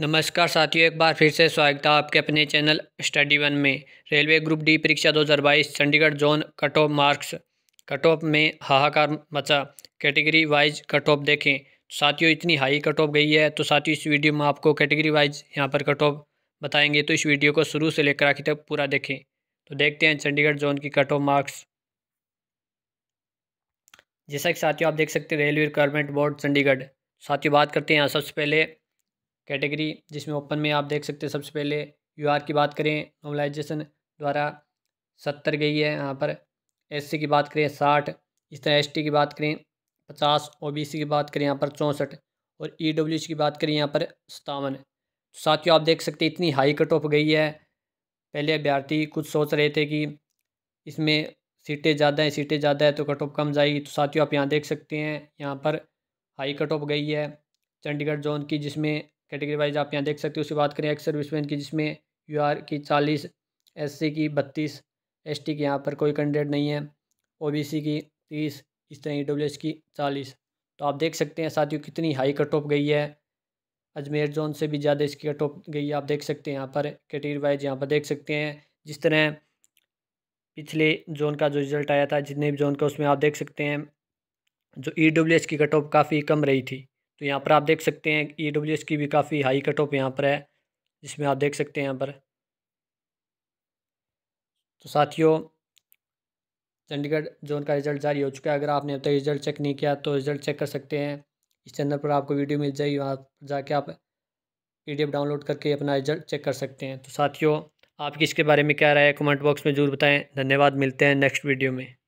नमस्कार साथियों एक बार फिर से स्वागत है आपके अपने चैनल स्टडी वन में रेलवे ग्रुप डी परीक्षा 2022 Chandigarh zone cut off marks cut off में हाहाकार मचा कैटेगरी वाइज कट ऑफ देखें साथियों इतनी हाई कट ऑफ गई है तो साथियों इस वीडियो में आपको कैटेगरी वाइज यहाँ पर कट ऑफ बताएंगे तो इस वीडियो को शुरू से लेकर आखिर तक पूरा देखें तो देखते हैं चंडीगढ़ जोन की कट ऑफ मार्क्स जैसा कि साथियों आप देख सकते हैं रेलवे रिक्वायरमेंट बोर्ड चंडीगढ़ साथियों बात करते हैं यहाँ सबसे पहले कैटेगरी जिसमें ओपन में आप देख सकते हैं सबसे पहले यू आर की बात करें नॉर्मलाइजेशन द्वारा सत्तर गई है यहाँ पर एस की बात करें साठ इस तरह एस की बात करें पचास ओ की बात करें यहाँ पर चौंसठ और ई e की बात करें यहाँ पर सतावन साथियों आप देख सकते हैं इतनी हाई कट ऑफ गई है पहले अभ्यर्थी कुछ सोच रहे थे कि इसमें सीटें ज़्यादा हैं सीटें ज़्यादा है तो कट ऑफ कम जाएगी तो साथियों आप यहाँ देख सकते हैं यहाँ पर हाई कट ऑफ गई है चंडीगढ़ जोन की जिसमें कैटेगरी वाइज आप यहाँ देख सकते हो उसकी बात करें एक्स सर्विसमैन की जिसमें यू आर की चालीस एस सी की बत्तीस एस टी की यहाँ पर कोई कैंडिडेट नहीं है ओ बी सी की तीस इस तरह ई डब्ल्यू एस की चालीस तो आप देख सकते हैं साथियों कितनी हाई कट ऑफ गई है अजमेर जोन से भी ज़्यादा इसकी कट ऑफ गई है आप देख सकते हैं यहाँ पर कैटेगरी वाइज यहाँ पर देख सकते हैं जिस तरह पिछले जोन का जो रिज़ल्ट आया था जितने भी जोन का उसमें आप देख सकते हैं जो ई डब्ल्यू एस की कट ऑफ काफ़ी कम रही थी तो यहाँ पर आप देख सकते हैं ई डब्ल्यू एस की भी काफ़ी हाई कट ऑफ यहाँ पर है जिसमें आप देख सकते हैं यहाँ पर तो साथियों चंडीगढ़ जोन का रिजल्ट जारी हो चुका है अगर आपने अब तक रिजल्ट चेक नहीं किया तो रिजल्ट चेक कर सकते हैं इस चैनल पर आपको वीडियो मिल जाएगी वहाँ जाके आप पीडीएफ डाउनलोड करके अपना रिजल्ट चेक कर सकते हैं तो साथियों आपकी इसके बारे में क्या राय है कमेंट बॉक्स में जरूर बताएं धन्यवाद मिलते हैं नेक्स्ट वीडियो में